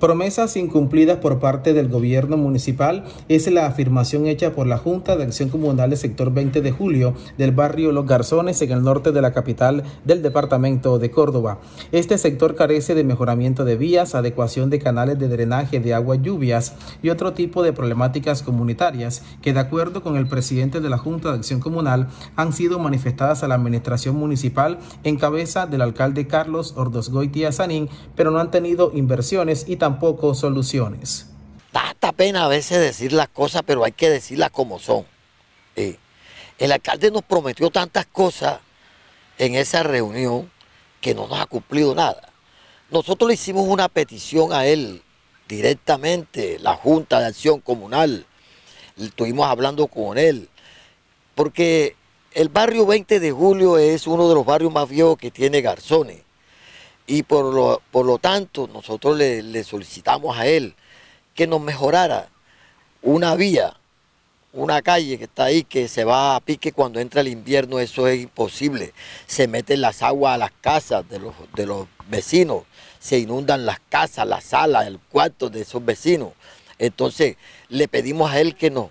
Promesas incumplidas por parte del gobierno municipal es la afirmación hecha por la Junta de Acción Comunal del sector 20 de julio del barrio Los Garzones en el norte de la capital del departamento de Córdoba. Este sector carece de mejoramiento de vías, adecuación de canales de drenaje de agua, lluvias y otro tipo de problemáticas comunitarias que de acuerdo con el presidente de la Junta de Acción Comunal han sido manifestadas a la administración municipal en cabeza del alcalde Carlos Ordosgoitia Sanín, pero no han tenido inversiones y pocos soluciones. da Tanta pena a veces decir las cosas, pero hay que decirlas como son. el alcalde nos prometió tantas cosas en esa reunión que no nos ha cumplido nada. Nosotros le hicimos una petición a él directamente, la Junta de Acción Comunal, estuvimos hablando con él, porque el barrio 20 de Julio es uno de los barrios más viejos que tiene Garzones y por lo, tanto nosotros le, solicitamos a él que nos mejorara una vía, una calle que está ahí, que se va a pique cuando entra el invierno, eso es imposible. Se meten las aguas a las casas de los, vecinos, se inundan las casas, las salas, el cuarto de esos vecinos. Entonces le pedimos a él que nos,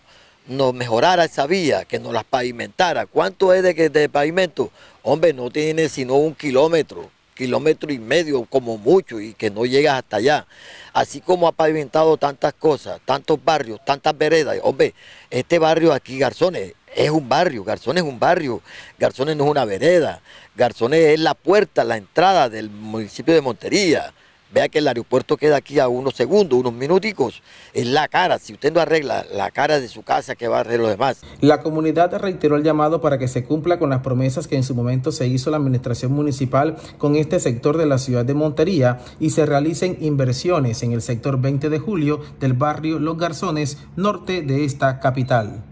nos mejorara esa vía, que nos las pavimentara. ¿Cuánto es de, de pavimento? Hombre, no tiene sino un kilómetro kilómetro y medio como mucho y que no llegas hasta allá. Así como ha pavimentado tantas cosas, tantos barrios, tantas veredas. Hombre, este barrio aquí, Garzones, es un barrio, Garzones es un barrio, Garzones no es una vereda, Garzones es la puerta, la entrada del municipio de Montería. Vea que el aeropuerto queda aquí a unos segundos, unos minuticos. Es la cara, si usted no arregla la cara de su casa, que va a arreglar lo demás? La comunidad reiteró el llamado para que se cumpla con las promesas que en su momento se hizo la administración municipal con este sector de la ciudad de Montería y se realicen inversiones en el sector 20 de julio del barrio Los Garzones, norte de esta capital.